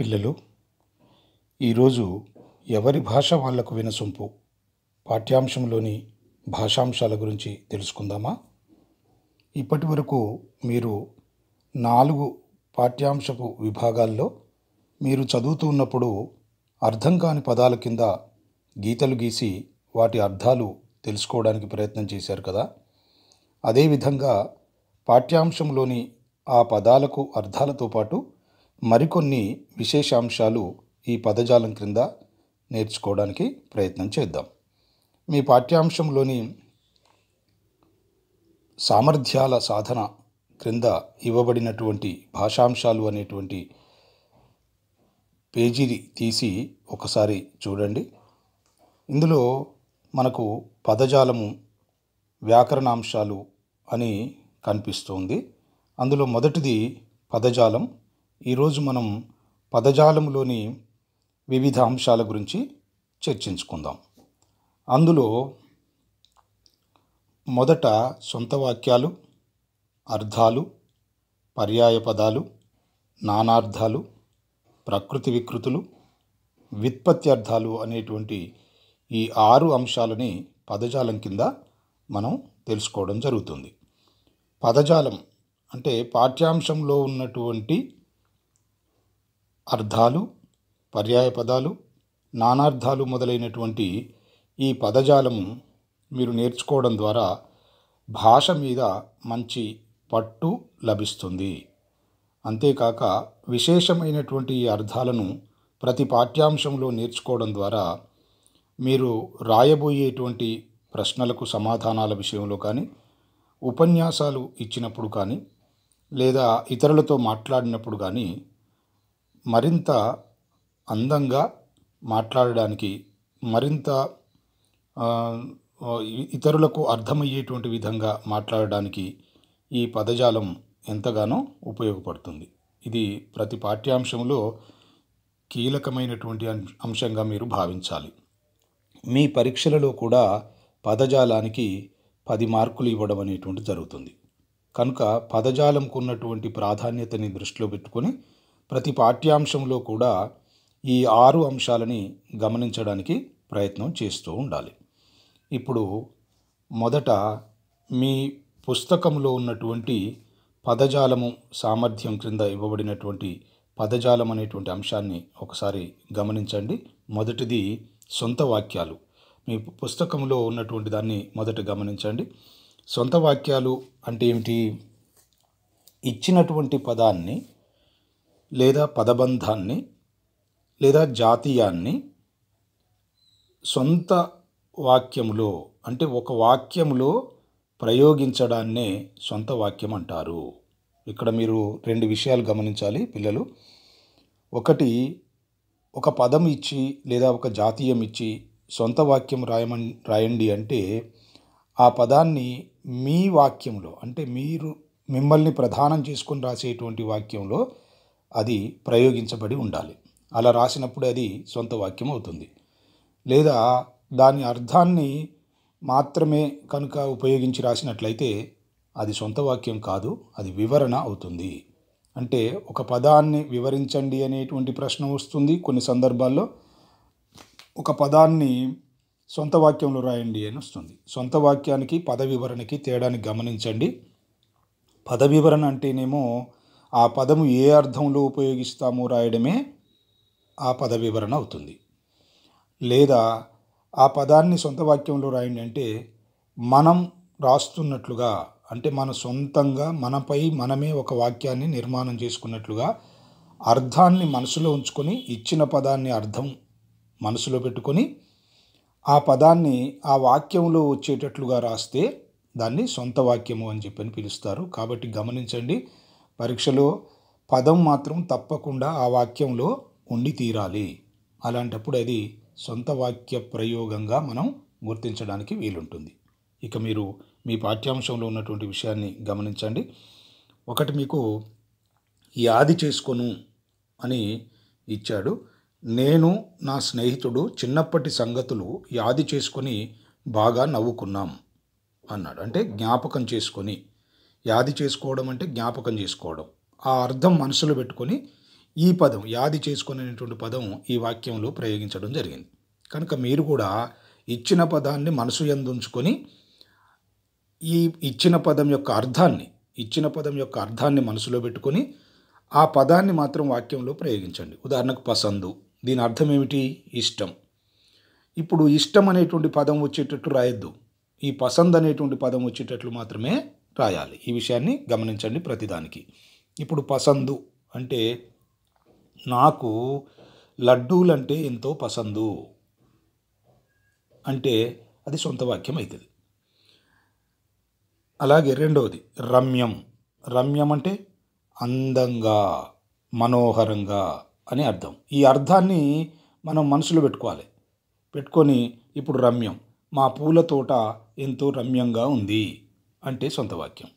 పిల్లలు ఈరోజు ఎవరి భాష వాళ్లకు వినసొంపు పాఠ్యాంశంలోని భాషాంశాల గురించి తెలుసుకుందామా ఇప్పటి వరకు మీరు నాలుగు పాఠ్యాంశపు విభాగాల్లో మీరు చదువుతూ ఉన్నప్పుడు అర్థం కాని పదాల కింద గీతలు గీసి వాటి అర్థాలు తెలుసుకోవడానికి ప్రయత్నం చేశారు కదా అదేవిధంగా పాఠ్యాంశంలోని ఆ పదాలకు అర్థాలతో పాటు మరికొన్ని విశేషాంశాలు ఈ పదజాలం క్రింద నేర్చుకోవడానికి ప్రయత్నం చేద్దాం మీ పాఠ్యాంశంలోని సామర్థ్యాల సాధన క్రింద ఇవ్వబడినటువంటి భాషాంశాలు అనేటువంటి పేజీని తీసి ఒకసారి చూడండి ఇందులో మనకు పదజాలము వ్యాకరణాంశాలు అని కనిపిస్తుంది అందులో మొదటిది పదజాలం ఈరోజు మనం పదజాలంలోని వివిధ అంశాల గురించి చర్చించుకుందాం అందులో మొదట సొంత వాక్యాలు అర్థాలు పర్యాయ పదాలు నానార్థాలు ప్రకృతి వికృతులు వ్యుత్పత్తి అర్థాలు అనేటువంటి ఈ ఆరు అంశాలని పదజాలం కింద మనం తెలుసుకోవడం జరుగుతుంది పదజాలం అంటే పాఠ్యాంశంలో ఉన్నటువంటి అర్థాలు పర్యాయ పదాలు నానార్థాలు మొదలైనటువంటి ఈ పదజాలము మీరు నేర్చుకోవడం ద్వారా భాష మీద మంచి పట్టు లభిస్తుంది అంతేకాక విశేషమైనటువంటి ఈ అర్థాలను ప్రతి పాఠ్యాంశంలో నేర్చుకోవడం ద్వారా మీరు రాయబోయేటువంటి ప్రశ్నలకు సమాధానాల విషయంలో కానీ ఉపన్యాసాలు ఇచ్చినప్పుడు కానీ లేదా ఇతరులతో మాట్లాడినప్పుడు కానీ మరింత అందంగా మాట్లాడడానికి మరింత ఇతరులకు అర్థమయ్యేటువంటి విధంగా మాట్లాడడానికి ఈ పదజాలం ఎంతగానో ఉపయోగపడుతుంది ఇది ప్రతి పాఠ్యాంశంలో కీలకమైనటువంటి అంశంగా మీరు భావించాలి మీ పరీక్షలలో కూడా పదజాలానికి పది మార్కులు ఇవ్వడం అనేటువంటి జరుగుతుంది కనుక పదజాలంకు ఉన్నటువంటి ప్రాధాన్యతని దృష్టిలో పెట్టుకొని ప్రతి పాఠ్యాంశంలో కూడా ఈ ఆరు అంశాలని గమనించడానికి ప్రయత్నం చేస్తూ ఉండాలి ఇప్పుడు మొదట మీ పుస్తకంలో ఉన్నటువంటి పదజాలము సామర్థ్యం క్రింద ఇవ్వబడినటువంటి పదజాలం అనేటువంటి అంశాన్ని ఒకసారి గమనించండి మొదటిది సొంత వాక్యాలు మీ పుస్తకంలో ఉన్నటువంటి దాన్ని మొదట గమనించండి సొంత వాక్యాలు అంటే ఏమిటి ఇచ్చినటువంటి పదాన్ని లేదా పదబంధాన్ని లేదా జాతీయాన్ని సొంత వాక్యములో అంటే ఒక వాక్యములో ప్రయోగించడాన్నే సొంత వాక్యం అంటారు ఇక్కడ మీరు రెండు విషయాలు గమనించాలి పిల్లలు ఒకటి ఒక పదం ఇచ్చి లేదా ఒక జాతీయం ఇచ్చి సొంత వాక్యం రాయమం రాయండి అంటే ఆ పదాన్ని మీ వాక్యంలో అంటే మీరు మిమ్మల్ని ప్రధానం చేసుకొని రాసేటువంటి వాక్యంలో అది ప్రయోగించబడి ఉండాలి అలా రాసినప్పుడు అది సొంత వాక్యం అవుతుంది లేదా దాని అర్థాన్ని మాత్రమే కనుక ఉపయోగించి రాసినట్లయితే అది సొంత వాక్యం కాదు అది వివరణ అవుతుంది అంటే ఒక పదాన్ని వివరించండి అనేటువంటి ప్రశ్న వస్తుంది కొన్ని సందర్భాల్లో ఒక పదాన్ని సొంత వాక్యంలో రాయండి అని వస్తుంది సొంత వాక్యానికి పద వివరణకి తేడాన్ని గమనించండి పద వివరణ అంటేనేమో ఆ పదము ఏ అర్థంలో ఉపయోగిస్తామో రాయడమే ఆ పద వివరణ అవుతుంది లేదా ఆ పదాన్ని సొంత వాక్యంలో రాయండి అంటే మనం రాస్తున్నట్లుగా అంటే మన సొంతంగా మనపై మనమే ఒక వాక్యాన్ని నిర్మాణం చేసుకున్నట్లుగా అర్థాన్ని మనసులో ఉంచుకొని ఇచ్చిన పదాన్ని అర్థం మనసులో పెట్టుకొని ఆ పదాన్ని ఆ వాక్యంలో వచ్చేటట్లుగా రాస్తే దాన్ని సొంత వాక్యము అని చెప్పని పిలుస్తారు కాబట్టి గమనించండి పరీక్షలో పదం మాత్రం తప్పకుండా ఆ వాక్యంలో ఉండి తీరాలి అలాంటప్పుడు అది సొంత వాక్య ప్రయోగంగా మనం గుర్తించడానికి వీలుంటుంది ఇక మీరు మీ పాఠ్యాంశంలో ఉన్నటువంటి విషయాన్ని గమనించండి ఒకటి మీకు యాది చేసుకోను అని ఇచ్చాడు నేను నా స్నేహితుడు చిన్నప్పటి సంగతులు యాది చేసుకొని బాగా నవ్వుకున్నాం అన్నాడు అంటే జ్ఞాపకం చేసుకొని యాది చేసుకోవడం అంటే జ్ఞాపకం చేసుకోవడం ఆ అర్థం మనసులో పెట్టుకొని ఈ పదం యాది చేసుకుని అనేటువంటి పదం ఈ వాక్యంలో ప్రయోగించడం జరిగింది కనుక మీరు కూడా ఇచ్చిన పదాన్ని మనసు ఎందుంచుకొని ఈ ఇచ్చిన పదం యొక్క అర్థాన్ని ఇచ్చిన పదం యొక్క అర్థాన్ని మనసులో పెట్టుకొని ఆ పదాన్ని మాత్రం వాక్యంలో ప్రయోగించండి ఉదాహరణకు పసందు దీని అర్థం ఏమిటి ఇష్టం ఇప్పుడు ఇష్టం అనేటువంటి పదం వచ్చేటట్లు రాయొద్దు ఈ పసంద్ అనేటువంటి పదం వచ్చేటట్లు మాత్రమే రాయాలి ఈ విషయాన్ని గమనించండి ప్రతిదానికి ఇప్పుడు పసందు అంటే నాకు లడ్డూలు అంటే ఎంతో పసందు అంటే అది సొంత వాక్యం అవుతుంది అలాగే రెండవది రమ్యం రమ్యం అంటే అందంగా మనోహరంగా అని అర్థం ఈ అర్థాన్ని మనం మనసులో పెట్టుకోవాలి పెట్టుకొని ఇప్పుడు రమ్యం మా పూల తోట ఎంతో రమ్యంగా ఉంది అంటే సొంత వాక్యం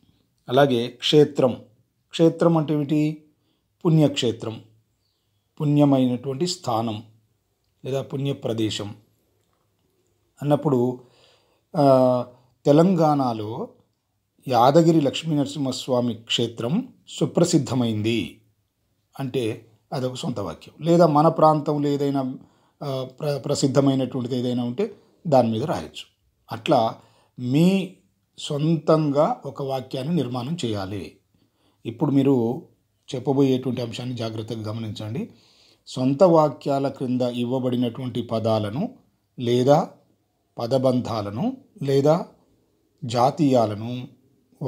అలాగే క్షేత్రం క్షేత్రం అంటే ఏమిటి పుణ్యక్షేత్రం పుణ్యమైనటువంటి స్థానం లేదా పుణ్యప్రదేశం అన్నప్పుడు తెలంగాణలో యాదగిరి లక్ష్మీనరసింహస్వామి క్షేత్రం సుప్రసిద్ధమైంది అంటే అదొక సొంత వాక్యం లేదా మన ప్రాంతంలో ఏదైనా ప్ర ప్రసిద్ధమైనటువంటిది ఏదైనా ఉంటే దాని మీద రాయొచ్చు అట్లా మీ సొంతంగా ఒక వాక్యాన్ని నిర్మాణం చేయాలి ఇప్పుడు మీరు చెప్పబోయేటువంటి అంశాన్ని జాగ్రత్తగా గమనించండి సొంత వాక్యాల క్రింద ఇవ్వబడినటువంటి పదాలను లేదా పదబంధాలను లేదా జాతీయాలను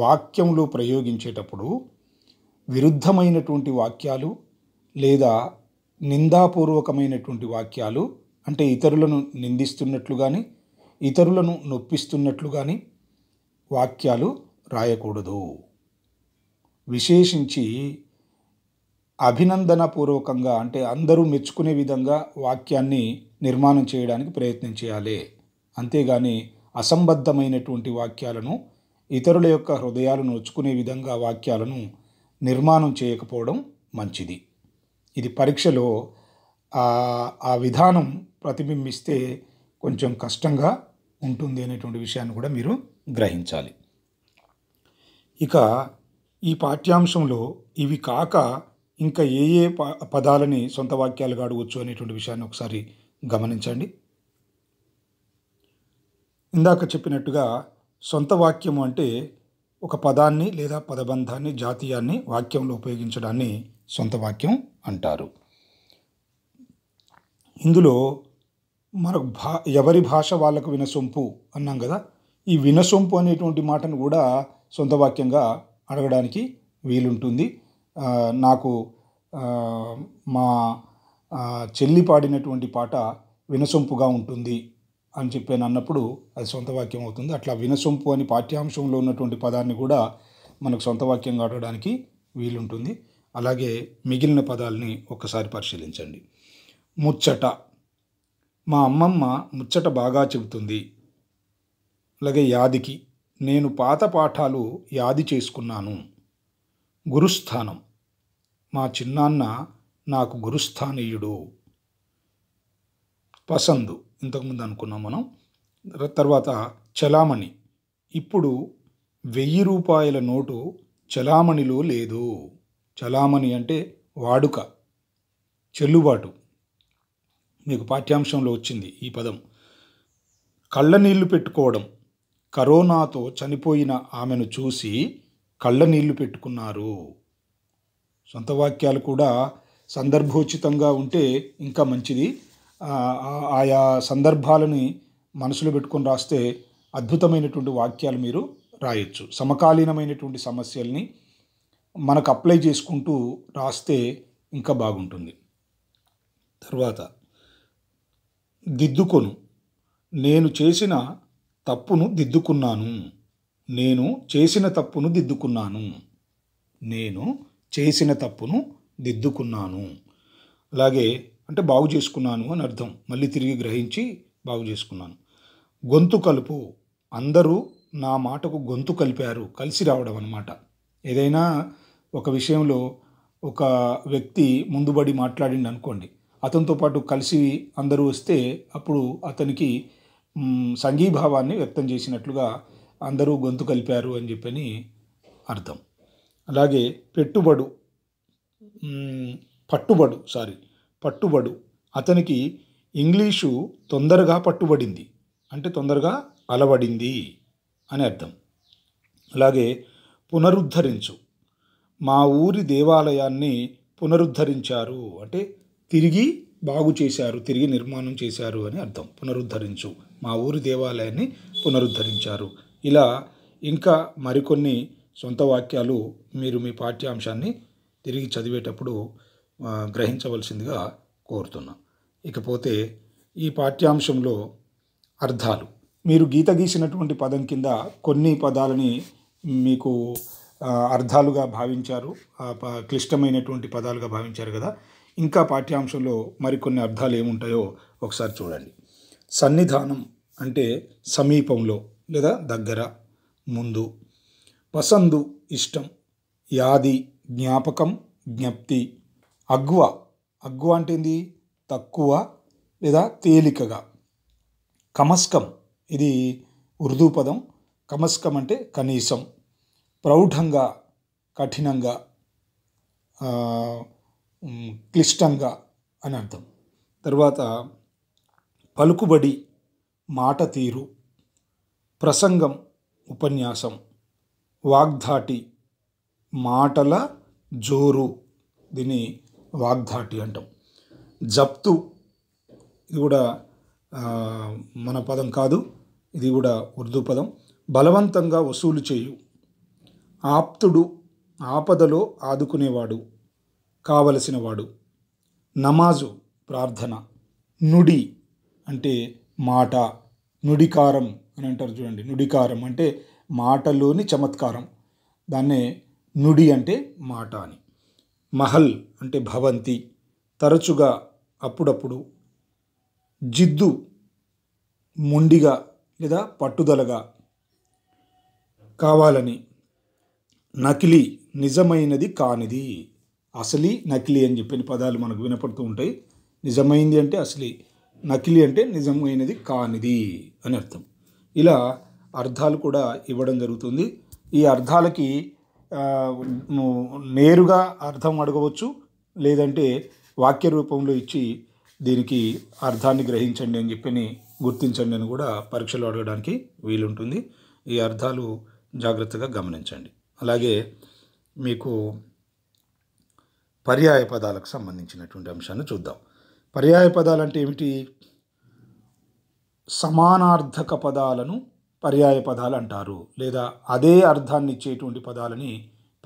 వాక్యంలో ప్రయోగించేటప్పుడు విరుద్ధమైనటువంటి వాక్యాలు లేదా నిందాపూర్వకమైనటువంటి వాక్యాలు అంటే ఇతరులను నిందిస్తున్నట్లు కానీ ఇతరులను నొప్పిస్తున్నట్లు కానీ వాక్యాలు రాయకూడదు విశేషించి అభినందనపూర్వకంగా అంటే అందరూ మెచ్చుకునే విధంగా వాక్యాన్ని నిర్మాణం చేయడానికి ప్రయత్నం చేయాలి అంతేగాని అసంబద్ధమైనటువంటి వాక్యాలను ఇతరుల యొక్క హృదయాలు నొచ్చుకునే విధంగా వాక్యాలను నిర్మాణం చేయకపోవడం మంచిది ఇది పరీక్షలో ఆ విధానం ప్రతిబింబిస్తే కొంచెం కష్టంగా ఉంటుంది అనేటువంటి విషయాన్ని కూడా మీరు గ్రహించాలి ఇక ఈ పాఠ్యాంశంలో ఇవి కాక ఇంకా ఏ ఏ పదాలని సొంత వాక్యాలుగా అడగవచ్చు అనేటువంటి విషయాన్ని ఒకసారి గమనించండి ఇందాక చెప్పినట్టుగా సొంత వాక్యం అంటే ఒక పదాన్ని లేదా పదబంధాన్ని జాతీయాన్ని వాక్యంలో ఉపయోగించడాన్ని సొంత వాక్యం అంటారు ఇందులో మనకు భా ఎవరి భాష వాళ్ళకు వినసొంపు అన్నాం కదా ఈ వినసొంపు అనేటువంటి మాటను కూడా సొంత వాక్యంగా అడగడానికి వీలుంటుంది నాకు మా చెల్లి పాడినటువంటి పాట వినసొంపుగా ఉంటుంది అని చెప్పాను అన్నప్పుడు అది సొంత వాక్యం అవుతుంది అట్లా వినసొంపు అని పాఠ్యాంశంలో ఉన్నటువంటి పదాన్ని కూడా మనకు సొంత వాక్యంగా అడగడానికి వీలుంటుంది అలాగే మిగిలిన పదాలని ఒక్కసారి పరిశీలించండి ముచ్చట మా అమ్మమ్మ ముచ్చట బాగా చెబుతుంది అలాగే యాదికి నేను పాత పాఠాలు యాది చేసుకున్నాను గురుస్థానం మా చిన్నాన్న నాకు గురుస్థానీయుడు పసందు ఇంతకుముందు అనుకున్నాం మనం తర్వాత చలామణి ఇప్పుడు వెయ్యి రూపాయల నోటు చలామణిలో లేదు చలామణి అంటే వాడుక చెల్లుబాటు మీకు పాఠ్యాంశంలో వచ్చింది ఈ పదం కళ్ళ నీళ్లు పెట్టుకోవడం కరోనాతో చనిపోయిన ఆమెను చూసి కళ్ళనీళ్లు పెట్టుకున్నారు సొంత వాక్యాలు కూడా సందర్భోచితంగా ఉంటే ఇంకా మంచిది ఆయా సందర్భాలని మనసులో పెట్టుకొని రాస్తే అద్భుతమైనటువంటి వాక్యాలు మీరు రాయొచ్చు సమకాలీనమైనటువంటి సమస్యల్ని మనకు అప్లై చేసుకుంటూ రాస్తే ఇంకా బాగుంటుంది తర్వాత దిద్దుకొను నేను చేసిన తప్పును దిద్దుకున్నాను నేను చేసిన తప్పును దిద్దుకున్నాను నేను చేసిన తప్పును దిద్దుకున్నాను అలాగే అంటే బాగు చేసుకున్నాను అని అర్థం మళ్ళీ తిరిగి గ్రహించి బాగు చేసుకున్నాను గొంతు కలుపు అందరూ నా మాటకు గొంతు కలిపారు కలిసి రావడం అనమాట ఏదైనా ఒక విషయంలో ఒక వ్యక్తి ముందుబడి మాట్లాడిండి అనుకోండి అతనితో పాటు కలిసి అందరూ వస్తే అప్పుడు అతనికి సంఘీభావాన్ని వ్యక్తం చేసినట్లుగా అందరూ గొంతు కలిపారు అని చెప్పని అర్థం అలాగే పెట్టుబడు పట్టుబడు సారీ పట్టుబడు అతనికి ఇంగ్లీషు తొందరగా పట్టుబడింది అంటే తొందరగా అలవడింది అని అర్థం అలాగే పునరుద్ధరించు మా ఊరి దేవాలయాన్ని పునరుద్ధరించారు అంటే తిరిగి బాగు చేశారు తిరిగి నిర్మాణం చేశారు అని అర్థం పునరుద్ధరించు మా ఊరి దేవాలయాన్ని పునరుద్ధరించారు ఇలా ఇంకా మరికొన్ని సొంత వాక్యాలు మీరు మీ పాఠ్యాంశాన్ని తిరిగి చదివేటప్పుడు గ్రహించవలసిందిగా కోరుతున్నా ఇకపోతే ఈ పాఠ్యాంశంలో అర్థాలు మీరు గీత గీసినటువంటి పదం కింద కొన్ని పదాలని మీకు అర్థాలుగా భావించారు క్లిష్టమైనటువంటి పదాలుగా భావించారు కదా ఇంకా పాఠ్యాంశంలో మరికొన్ని అర్థాలు ఏముంటాయో ఒకసారి చూడండి సన్నిధానం అంటే సమీపంలో లేదా దగ్గర ముందు పసందు ఇష్టం యాది జ్ఞాపకం జ్ఞప్తి అగ్వ అగ్వ అంటే ఏంది తక్కువ లేదా తేలికగా కమస్కం ఇది ఉర్దూ పదం కమస్కం అంటే కనీసం ప్రౌఢంగా కఠినంగా క్లిష్టంగా అని అర్థం తర్వాత పలుకుబడి మాట తీరు ప్రసంగం ఉపన్యాసం వాగ్ధాటి మాటల జోరు దీని వాగ్ధాటి అంటాం జప్తు ఇది కూడా మన పదం కాదు ఇది కూడా ఉర్దూ పదం బలవంతంగా వసూలు చేయు ఆప్తుడు ఆపదలో ఆదుకునేవాడు కావలసినవాడు నమాజు ప్రార్థన నుడి అంటే మాట నుడికారం అని అంటారు చూడండి నుడికారం అంటే మాటలోని చమత్కారం దాన్నే నుడి అంటే మాట అని మహల్ అంటే భవంతి తరచుగా అప్పుడప్పుడు జిద్దు మొండిగా లేదా పట్టుదలగా కావాలని నకిలీ నిజమైనది కానిది అసలీ నకిలీ అని చెప్పిన పదాలు మనకు వినపడుతూ ఉంటాయి నిజమైంది అంటే అసలీ నకిలీ అంటే నిజమైనది కానిది అని అర్థం ఇలా అర్థాలు కూడా ఇవ్వడం జరుగుతుంది ఈ అర్థాలకి నేరుగా అర్థం అడగవచ్చు లేదంటే వాక్య రూపంలో ఇచ్చి దీనికి అర్థాన్ని గ్రహించండి అని చెప్పి గుర్తించండి అని కూడా పరీక్షలు అడగడానికి వీలుంటుంది ఈ అర్థాలు జాగ్రత్తగా గమనించండి అలాగే మీకు పర్యాయ పదాలకు సంబంధించినటువంటి అంశాన్ని చూద్దాం పర్యాయ పదాలు అంటే ఏమిటి సమానార్థక పదాలను పర్యాయ పదాలు అంటారు లేదా అదే అర్థాన్ని ఇచ్చేటువంటి పదాలని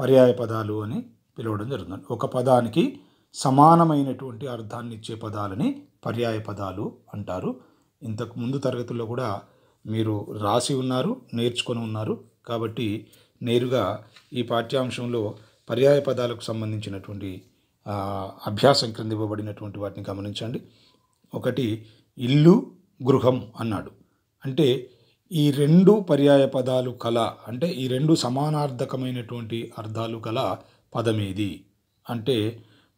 పర్యాయ పదాలు అని పిలవడం జరుగుతుంది ఒక పదానికి సమానమైనటువంటి అర్థాన్ని ఇచ్చే పదాలని పర్యాయ పదాలు అంటారు ఇంతకు ముందు తరగతుల్లో కూడా మీరు రాసి ఉన్నారు నేర్చుకొని ఉన్నారు కాబట్టి నేరుగా ఈ పాఠ్యాంశంలో పర్యాయ పదాలకు సంబంధించినటువంటి అభ్యాసం క్రింద ఇవ్వబడినటువంటి వాటిని గమనించండి ఒకటి ఇల్లు గృహం అన్నాడు అంటే ఈ రెండు పర్యాయ పదాలు కళ అంటే ఈ రెండు సమానార్థకమైనటువంటి అర్థాలు గల పదమేది అంటే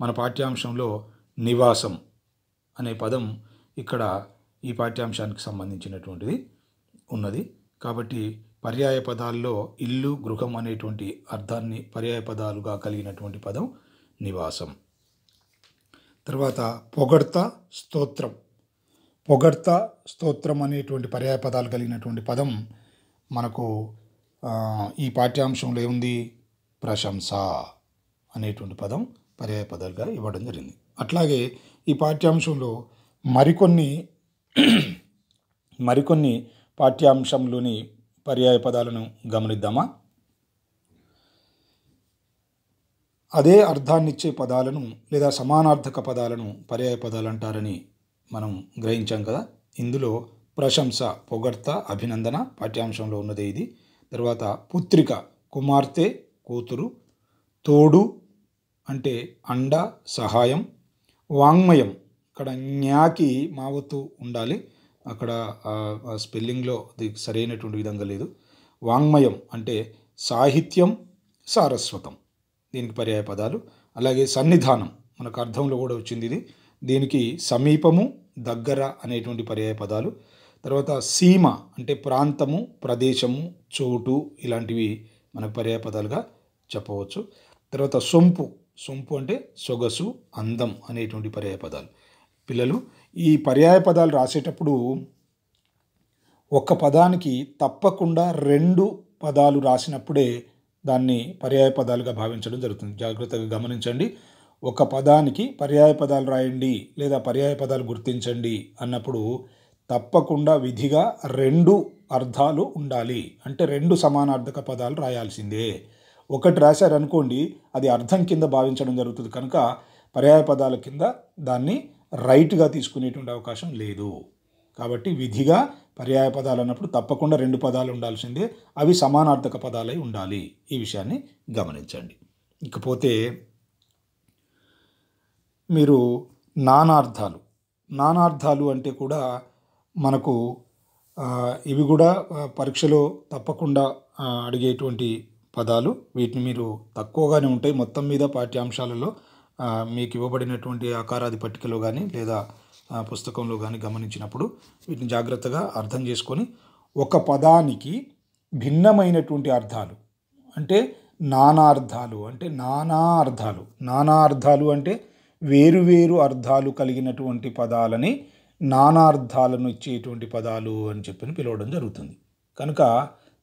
మన పాఠ్యాంశంలో నివాసం అనే పదం ఇక్కడ ఈ పాఠ్యాంశానికి సంబంధించినటువంటిది ఉన్నది కాబట్టి పర్యాయ పదాల్లో ఇల్లు గృహం అనేటువంటి అర్థాన్ని పర్యాయ పదాలుగా కలిగినటువంటి పదం నివాసం తర్వాత పొగడ్త స్తోత్రం పొగడ్త స్తోత్రం అనేటువంటి పర్యాయపదాలు కలిగినటువంటి పదం మనకు ఈ పాఠ్యాంశంలో ఏముంది ప్రశంస అనేటువంటి పదం పర్యాయపదాలుగా ఇవ్వడం జరిగింది అట్లాగే ఈ పాఠ్యాంశంలో మరికొన్ని మరికొన్ని పాఠ్యాంశంలోని పర్యాయ పదాలను గమనిద్దామా అదే అర్థాన్నిచ్చే పదాలను లేదా సమానార్థక పదాలను పర్యాయ పదాలు అంటారని మనం గ్రహించాం కదా ఇందులో ప్రశంస పొగడ్త అభినందన పాఠ్యాంశంలో ఉన్నదే ఇది తర్వాత పుత్రిక కుమార్తె కూతురు తోడు అంటే అండ సహాయం వాంగ్మయం ఇక్కడ న్యాకి మావతూ ఉండాలి అక్కడ స్పెల్లింగ్లో అది సరైనటువంటి విధంగా లేదు వాంగ్మయం అంటే సాహిత్యం సారస్వతం దీనికి పర్యాయ పదాలు అలాగే సన్నిధానం మనకు అర్థంలో కూడా వచ్చింది ఇది దీనికి సమీపము దగ్గర అనేటువంటి పర్యాయ పదాలు తర్వాత సీమ అంటే ప్రాంతము ప్రదేశము చోటు ఇలాంటివి మనకు పర్యాయ పదాలుగా చెప్పవచ్చు తర్వాత సొంపు సొంపు అంటే సొగసు అందం అనేటువంటి పర్యాయ పదాలు పిల్లలు ఈ పర్యాయ పదాలు రాసేటప్పుడు ఒక పదానికి తప్పకుండా రెండు పదాలు రాసినప్పుడే దాన్ని పర్యాయ పదాలుగా భావించడం జరుగుతుంది జాగ్రత్తగా గమనించండి ఒక పదానికి పర్యాయ పదాలు రాయండి లేదా పర్యాయ పదాలు గుర్తించండి అన్నప్పుడు తప్పకుండా విధిగా రెండు అర్థాలు ఉండాలి అంటే రెండు సమానార్థక పదాలు రాయాల్సిందే ఒకటి రాశారనుకోండి అది అర్థం కింద భావించడం జరుగుతుంది కనుక పర్యాయ పదాల కింద దాన్ని రైట్గా తీసుకునేటువంటి అవకాశం లేదు కాబట్టి విధిగా పర్యాయ పదాలు అన్నప్పుడు తప్పకుండా రెండు పదాలు ఉండాల్సిందే అవి సమానార్థక పదాలై ఉండాలి ఈ విషయాన్ని గమనించండి ఇకపోతే మీరు నానార్థాలు నానార్థాలు అంటే కూడా మనకు ఇవి కూడా పరీక్షలో తప్పకుండా అడిగేటువంటి పదాలు వీటిని మీరు తక్కువగానే ఉంటాయి మొత్తం మీద పాఠ్యాంశాలలో మీకు ఇవ్వబడినటువంటి ఆకారాది పట్టికలో కానీ లేదా పుస్తకంలో కానీ గమనించినప్పుడు వీటిని జాగ్రత్తగా అర్థం చేసుకొని ఒక పదానికి భిన్నమైనటువంటి అర్థాలు అంటే నానార్థాలు అంటే నానా అర్థాలు నానా అర్థాలు అంటే వేరువేరు అర్థాలు కలిగినటువంటి పదాలని నానార్థాలను ఇచ్చేటువంటి పదాలు అని చెప్పి పిలవడం జరుగుతుంది కనుక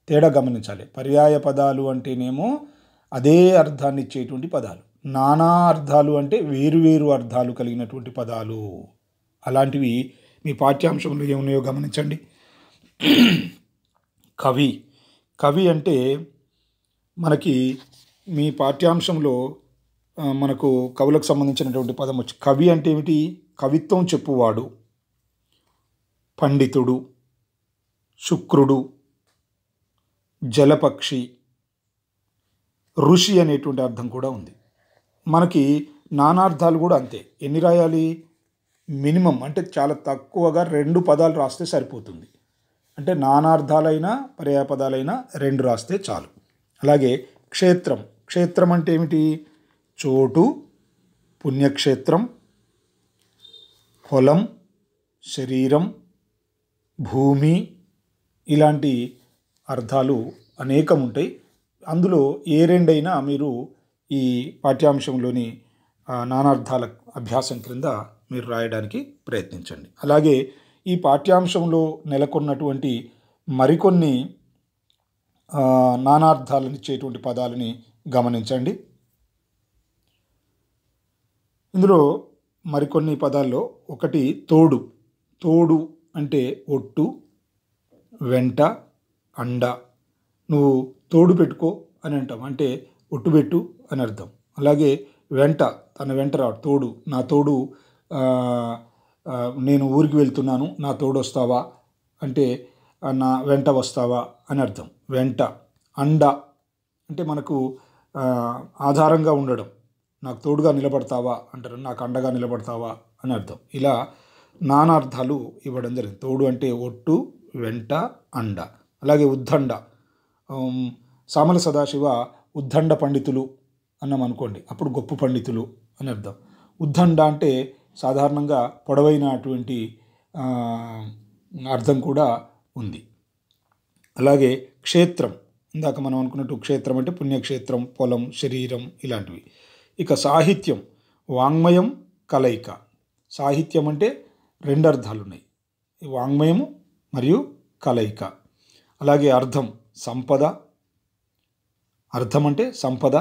తేడా గమనించాలి పర్యాయ పదాలు అంటేనేమో అదే అర్థాన్ని ఇచ్చేటువంటి పదాలు నానా అర్థాలు అంటే వేరువేరు అర్థాలు కలిగినటువంటి పదాలు అలాంటివి మీ పాఠ్యాంశంలో ఏమున్నాయో గమనించండి కవి కవి అంటే మనకి మీ పాఠ్యాంశంలో మనకు కవులకు సంబంధించినటువంటి పదం వచ్చి కవి అంటే ఏమిటి కవిత్వం చెప్పువాడు పండితుడు శుక్రుడు జలపక్షి ఋషి అనేటువంటి అర్థం కూడా ఉంది మనకి నానార్థాలు కూడా అంతే ఎన్ని రాయాలి మినిమం అంటే చాలా తక్కువగా రెండు పదాలు రాస్తే సరిపోతుంది అంటే నానార్థాలైనా పర్యాపదాలైనా రెండు రాస్తే చాలు అలాగే క్షేత్రం క్షేత్రం అంటే ఏమిటి చోటు పుణ్యక్షేత్రం పొలం శరీరం భూమి ఇలాంటి అర్థాలు అనేకం ఉంటాయి అందులో ఏ రెండైనా మీరు ఈ పాఠ్యాంశంలోని నానార్థాల అభ్యాసం క్రింద మీరు రాయడానికి ప్రయత్నించండి అలాగే ఈ పాఠ్యాంశంలో నెలకొన్నటువంటి మరికొన్ని నానార్థాలను ఇచ్చేటువంటి పదాలని గమనించండి ఇందులో మరికొన్ని పదాల్లో ఒకటి తోడు తోడు అంటే ఒట్టు వెంట అండ నువ్వు తోడు పెట్టుకో అని అంటాం అంటే ఒట్టు పెట్టు అని అర్థం అలాగే వెంట తన వెంట రా తోడు నా తోడు నేను ఊరికి వెళ్తున్నాను నా తోడొస్తావా అంటే నా వెంట వస్తావా అని అర్థం వెంట అండ అంటే మనకు ఆధారంగా ఉండడం నాకు తోడుగా నిలబడతావా అంటారు నాకు అండగా నిలబడతావా అని అర్థం ఇలా నానార్థాలు ఇవ్వడం జరిగింది తోడు అంటే ఒట్టు వెంట అండ అలాగే ఉద్దండ సామల సదాశివ ఉద్దండ పండితులు అన్నాం అనుకోండి అప్పుడు గొప్ప పండితులు అని అర్థం ఉద్దండ అంటే సాధారణంగా పొడవైనటువంటి అర్థం కూడా ఉంది అలాగే క్షేత్రం ఇందాక మనం అనుకున్నట్టు క్షేత్రం అంటే పుణ్యక్షేత్రం పొలం శరీరం ఇలాంటివి ఇక సాహిత్యం వాంగ్మయం కలయిక సాహిత్యం అంటే రెండు అర్థాలు ఉన్నాయి వాంగ్మయము మరియు కలయిక అలాగే అర్థం సంపద అర్థం అంటే సంపద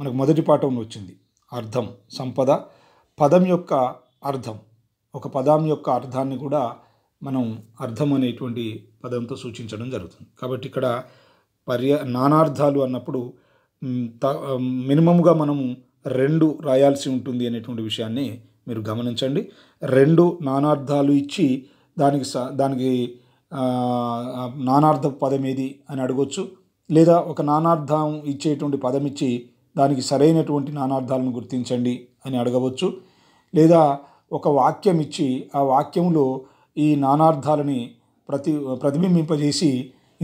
మనకు మొదటి పాఠం వచ్చింది అర్థం సంపద పదం యొక్క అర్థం ఒక పదం యొక్క అర్థాన్ని కూడా మనం అర్థం అనేటువంటి పదంతో సూచించడం జరుగుతుంది కాబట్టి ఇక్కడ పర్య నానార్థాలు అన్నప్పుడు త మినిమంగా మనము రెండు రాయాల్సి ఉంటుంది అనేటువంటి విషయాన్ని మీరు గమనించండి రెండు నానార్థాలు ఇచ్చి దానికి స దానికి నానార్థ పదం ఏది అని అడగొచ్చు లేదా ఒక నానార్థం ఇచ్చేటువంటి పదం ఇచ్చి దానికి సరైనటువంటి నానార్థాలను గుర్తించండి అని అడగవచ్చు లేదా ఒక వాక్యం ఇచ్చి ఆ వాక్యంలో ఈ నానార్థాలని ప్రతి ప్రతిబింబింపజేసి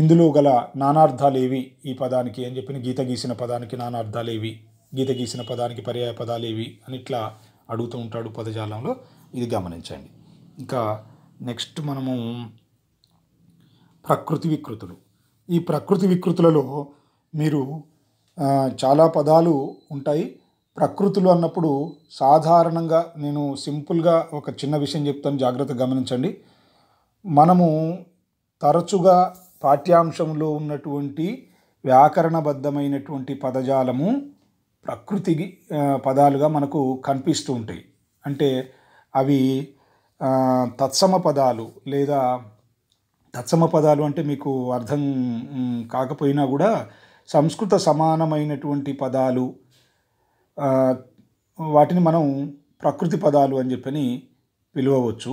ఇందులో గల నానార్థాలేవి ఈ పదానికి అని చెప్పిన గీత గీసిన పదానికి నానార్థాలేవి గీత గీసిన పదానికి పర్యాయ పదాలేవి అని ఇట్లా అడుగుతూ ఉంటాడు పదజాలంలో ఇది గమనించండి ఇంకా నెక్స్ట్ మనము ప్రకృతి వికృతులు ఈ ప్రకృతి వికృతులలో మీరు చాలా పదాలు ఉంటాయి ప్రకృతులు అన్నప్పుడు సాధారణంగా నేను సింపుల్గా ఒక చిన్న విషయం చెప్తాను జాగ్రత్తగా గమనించండి మనము తరచుగా పాఠ్యాంశంలో ఉన్నటువంటి వ్యాకరణబద్ధమైనటువంటి పదజాలము ప్రకృతి పదాలుగా మనకు కనిపిస్తూ ఉంటాయి అంటే అవి తత్సమ పదాలు లేదా తత్సమ పదాలు అంటే మీకు అర్థం కాకపోయినా కూడా సంస్కృత సమానమైనటువంటి పదాలు వాటిని మనం ప్రకృతి పదాలు అని చెప్పని పిలువవచ్చు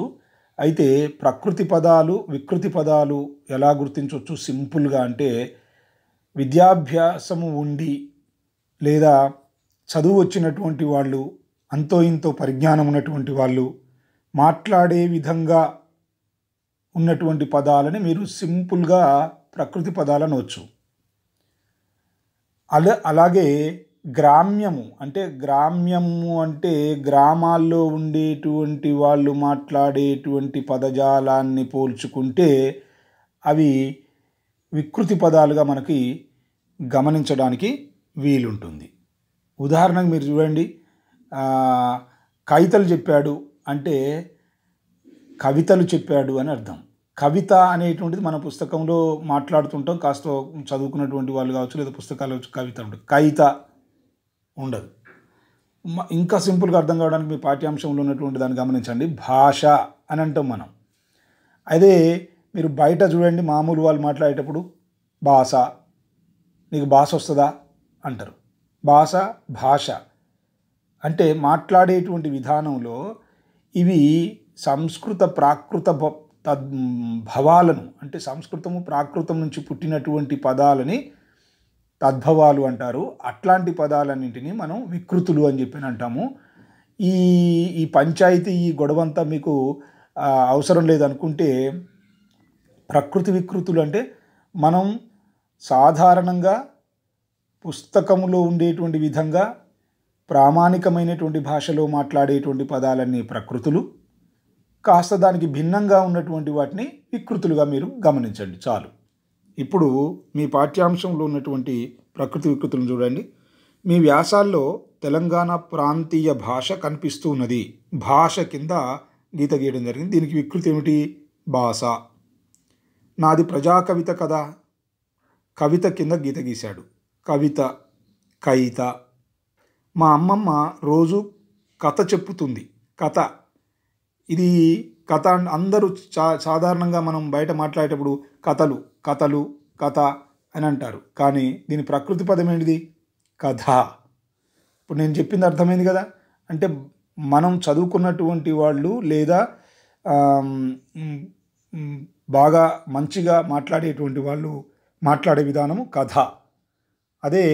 అయితే ప్రకృతి పదాలు వికృతి పదాలు ఎలా గుర్తించవచ్చు సింపుల్గా అంటే విద్యాభ్యాసము ఉండి లేదా చదువు వచ్చినటువంటి వాళ్ళు అంతో ఇంతో పరిజ్ఞానం ఉన్నటువంటి వాళ్ళు మాట్లాడే విధంగా ఉన్నటువంటి పదాలని మీరు సింపుల్గా ప్రకృతి పదాలు వచ్చు అలా అలాగే గ్రామ్యము అంటే గ్రామ్యము అంటే గ్రామాల్లో ఉండేటువంటి వాళ్ళు మాట్లాడేటువంటి పదజాలాన్ని పోల్చుకుంటే అవి వికృతి పదాలుగా మనకి గమనించడానికి వీలుంటుంది ఉదాహరణకు మీరు చూడండి కవితలు చెప్పాడు అంటే కవితలు చెప్పాడు అని అర్థం కవిత అనేటువంటిది మన పుస్తకంలో మాట్లాడుతుంటాం కాస్త చదువుకున్నటువంటి వాళ్ళు కావచ్చు లేదా పుస్తకాలు కవిత ఉంటుంది కవిత ఉండదు ఇంకా సింపుల్గా అర్థం కావడానికి మీ పాఠ్యాంశంలో ఉన్నటువంటి దాన్ని గమనించండి భాష అని అంటాం మనం అదే మీరు బయట చూడండి మామూలు వాళ్ళు మాట్లాడేటప్పుడు భాష నీకు భాష వస్తుందా అంటారు భాష భాష అంటే మాట్లాడేటువంటి విధానంలో ఇవి సంస్కృత ప్రాకృత భవాలను అంటే సంస్కృతము ప్రాకృతం నుంచి పుట్టినటువంటి పదాలని తద్భవాలు అంటారు అట్లాంటి పదాలన్నింటినీ మనం వికృతులు అని చెప్పి అంటాము ఈ ఈ పంచాయతీ ఈ గొడవంతా మీకు అవసరం లేదనుకుంటే ప్రకృతి వికృతులు అంటే మనం సాధారణంగా పుస్తకంలో ఉండేటువంటి విధంగా ప్రామాణికమైనటువంటి భాషలో మాట్లాడేటువంటి పదాలన్నీ ప్రకృతులు కాస్త దానికి భిన్నంగా ఉన్నటువంటి వాటిని వికృతులుగా మీరు గమనించండి చాలు ఇప్పుడు మీ పాఠ్యాంశంలో ఉన్నటువంటి ప్రకృతి వికృతులను చూడండి మీ వ్యాసాల్లో తెలంగాణ ప్రాంతీయ భాష కనిపిస్తూ ఉన్నది భాష కింద గీత గీయడం జరిగింది దీనికి వికృతి ఏమిటి భాష నాది ప్రజా కవిత కదా కవిత కింద గీత గీశాడు కవిత కవిత మా అమ్మమ్మ రోజు కథ చెప్పుతుంది కథ ఇది కథ అందరూ చా సాధారణంగా మనం బయట మాట్లాడేటప్పుడు కథలు కథలు కథ అని అంటారు కానీ దీని ప్రకృతి పదం ఏంటిది కథ ఇప్పుడు నేను చెప్పింది అర్థమైంది కదా అంటే మనం చదువుకున్నటువంటి వాళ్ళు లేదా బాగా మంచిగా మాట్లాడేటువంటి వాళ్ళు మాట్లాడే విధానము కథ అదే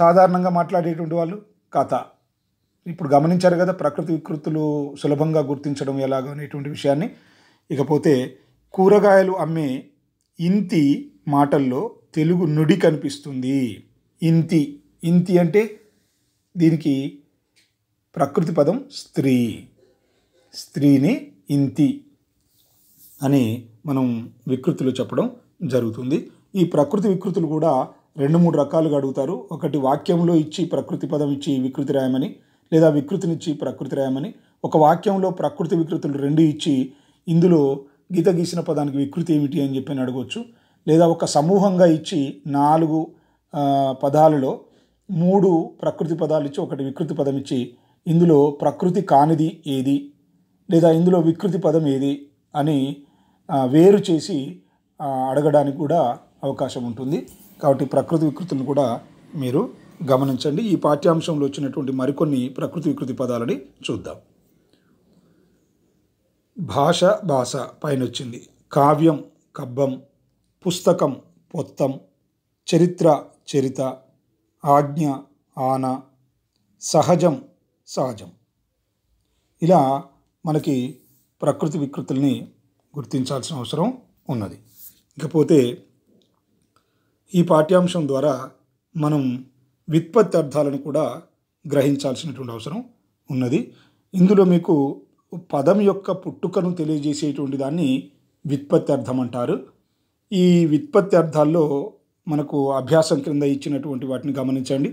సాధారణంగా మాట్లాడేటువంటి వాళ్ళు కథ ఇప్పుడు గమనించారు కదా ప్రకృతి వికృతులు సులభంగా గుర్తించడం ఎలాగో అనేటువంటి విషయాన్ని ఇకపోతే కూరగాయలు అమ్మే ఇంతి మాటల్లో తెలుగు నుడి కనిపిస్తుంది ఇంతి ఇంతి అంటే దీనికి ప్రకృతి పదం స్త్రీ స్త్రీని ఇంతి అని మనం వికృతులు చెప్పడం జరుగుతుంది ఈ ప్రకృతి వికృతులు కూడా రెండు మూడు రకాలుగా అడుగుతారు ఒకటి వాక్యంలో ఇచ్చి ప్రకృతి పదం ఇచ్చి వికృతి రాయమని లేదా వికృతినిచ్చి ప్రకృతి రాయమని ఒక వాక్యంలో ప్రకృతి వికృతులు రెండు ఇచ్చి ఇందులో గీత గీసిన పదానికి వికృతి ఏమిటి అని చెప్పి అడగవచ్చు లేదా ఒక సమూహంగా ఇచ్చి నాలుగు పదాలలో మూడు ప్రకృతి పదాలు ఇచ్చి ఒకటి వికృతి పదం ఇచ్చి ఇందులో ప్రకృతి కానిది ఏది లేదా ఇందులో వికృతి పదం ఏది అని వేరు చేసి అడగడానికి కూడా అవకాశం ఉంటుంది కాబట్టి ప్రకృతి వికృతులను కూడా మీరు గమనించండి ఈ పాఠ్యాంశంలో వచ్చినటువంటి మరికొన్ని ప్రకృతి వికృతి పదాలని చూద్దాం భాష భాష పైన వచ్చింది కావ్యం కబ్బం పుస్తకం పొత్తం చరిత్ర చరిత ఆజ్ఞ ఆన సహజం సహజం ఇలా మనకి ప్రకృతి వికృతుల్ని గుర్తించాల్సిన అవసరం ఉన్నది ఇకపోతే ఈ పాఠ్యాంశం ద్వారా మనం విత్పత్తి అర్థాలను కూడా గ్రహించాల్సినటువంటి అవసరం ఉన్నది ఇందులో మీకు పదం యొక్క పుట్టుకను తెలియజేసేటువంటి దాన్ని విత్పత్తి అర్థం అంటారు ఈ విత్పత్తి అర్థాల్లో మనకు అభ్యాసం క్రింద ఇచ్చినటువంటి వాటిని గమనించండి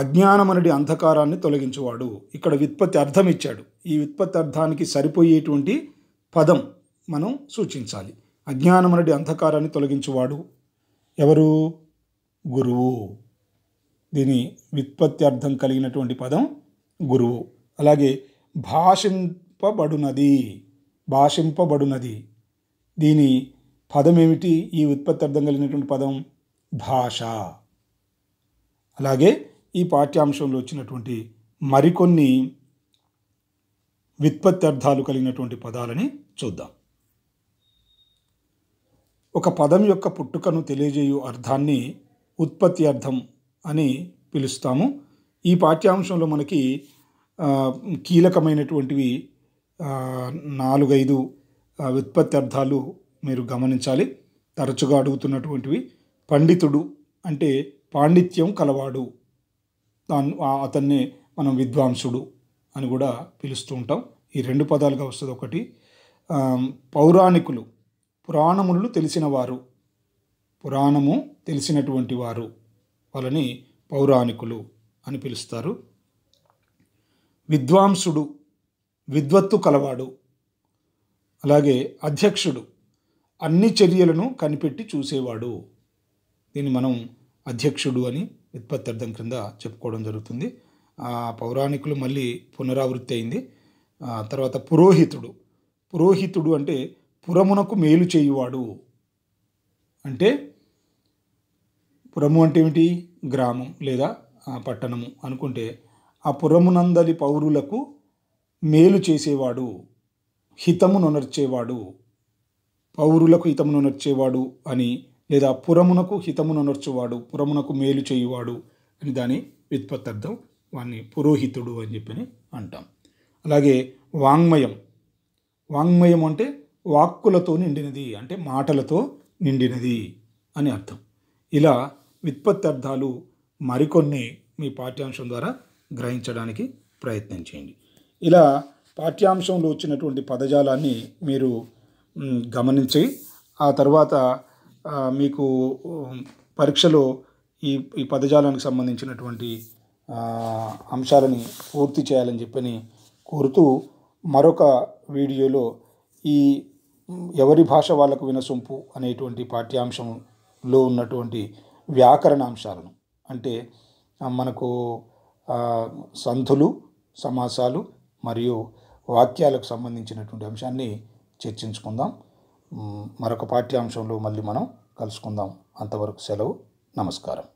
అజ్ఞానమనడి అంధకారాన్ని తొలగించేవాడు ఇక్కడ విత్పత్తి అర్థం ఇచ్చాడు ఈ విత్పత్తి అర్థానికి సరిపోయేటువంటి పదం మనం సూచించాలి అజ్ఞానమనడి అంధకారాన్ని తొలగించేవాడు ఎవరు గురువు దీని అర్థం కలిగినటువంటి పదం గురువు అలాగే భాషింపబడునది భాషింపబడునది దీని పదం ఏమిటి ఈ ఉత్పత్తి అర్థం కలిగినటువంటి పదం భాష అలాగే ఈ పాఠ్యాంశంలో వచ్చినటువంటి మరికొన్ని వ్యుత్పత్తి అర్థాలు కలిగినటువంటి పదాలని చూద్దాం ఒక పదం యొక్క పుట్టుకను తెలియజేయు అర్థాన్ని ఉత్పత్తి అర్థం అని పిలుస్తాము ఈ పాఠ్యాంశంలో మనకి కీలకమైనటువంటివి నాలుగైదు వ్యుత్పత్తి అర్థాలు మీరు గమనించాలి తరచుగా అడుగుతున్నటువంటివి పండితుడు అంటే పాండిత్యం కలవాడు దాన్ని అతన్నే మనం విద్వాంసుడు అని కూడా పిలుస్తూ ఉంటాం ఈ రెండు పదాలుగా వస్తుంది ఒకటి పౌరాణికులు పురాణములు తెలిసినవారు పురాణము తెలిసినటువంటి వారు వాళ్ళని పౌరాణికులు అని పిలుస్తారు విద్వాంసుడు విద్వత్తు కలవాడు అలాగే అధ్యక్షుడు అన్ని చర్యలను కనిపెట్టి చూసేవాడు దీన్ని మనం అధ్యక్షుడు అని అర్థం క్రింద చెప్పుకోవడం జరుగుతుంది ఆ పౌరాణికులు మళ్ళీ పునరావృత్తి అయింది తర్వాత పురోహితుడు పురోహితుడు అంటే పురమునకు మేలు చేయువాడు అంటే పురము అంటే ఏమిటి గ్రామం లేదా పట్టణము అనుకుంటే ఆ పురమునందలి పౌరులకు మేలు చేసేవాడు హితమునొనర్చేవాడు పౌరులకు హితమునొనర్చేవాడు అని లేదా పురమునకు హితమునొనర్చువాడు పురమునకు మేలు చేయువాడు అని దాని అర్థం వాణ్ణి పురోహితుడు అని చెప్పి అంటాం అలాగే వాంగ్మయం వాంగ్మయం అంటే వాక్కులతో నిండినది అంటే మాటలతో నిండినది అని అర్థం ఇలా విత్పత్తి అర్థాలు మరికొన్ని మీ పాఠ్యాంశం ద్వారా గ్రహించడానికి ప్రయత్నం చేయండి ఇలా పాఠ్యాంశంలో వచ్చినటువంటి పదజాలాన్ని మీరు గమనించి ఆ తర్వాత మీకు పరీక్షలో ఈ ఈ పదజాలానికి సంబంధించినటువంటి అంశాలని పూర్తి చేయాలని చెప్పని కోరుతూ మరొక వీడియోలో ఈ ఎవరి భాష వాళ్ళకు వినసొంపు అనేటువంటి పాఠ్యాంశంలో ఉన్నటువంటి వ్యాకరణాంశాలను అంటే మనకు సంధులు సమాసాలు మరియు వాక్యాలకు సంబంధించినటువంటి అంశాన్ని చర్చించుకుందాం మరొక పాఠ్యాంశంలో మళ్ళీ మనం కలుసుకుందాం అంతవరకు సెలవు నమస్కారం